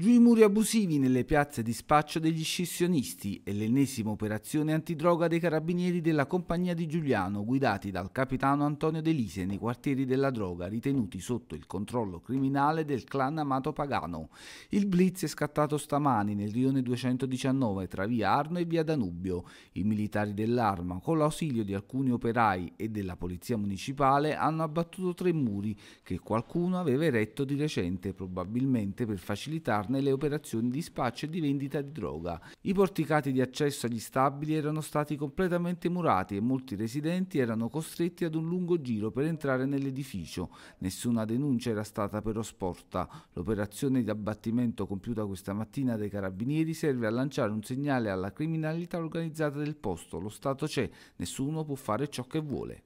Giù i muri abusivi nelle piazze di spaccio degli scissionisti e l'ennesima operazione antidroga dei carabinieri della compagnia di Giuliano guidati dal capitano Antonio De Lise nei quartieri della droga ritenuti sotto il controllo criminale del clan Amato Pagano. Il blitz è scattato stamani nel rione 219 tra via Arno e via Danubio. I militari dell'arma, con l'ausilio di alcuni operai e della polizia municipale, hanno abbattuto tre muri che qualcuno aveva eretto di recente, probabilmente per facilitarne realizzarne le operazioni di spaccio e di vendita di droga. I porticati di accesso agli stabili erano stati completamente murati e molti residenti erano costretti ad un lungo giro per entrare nell'edificio. Nessuna denuncia era stata però sporta. L'operazione di abbattimento compiuta questa mattina dai carabinieri serve a lanciare un segnale alla criminalità organizzata del posto. Lo Stato c'è, nessuno può fare ciò che vuole.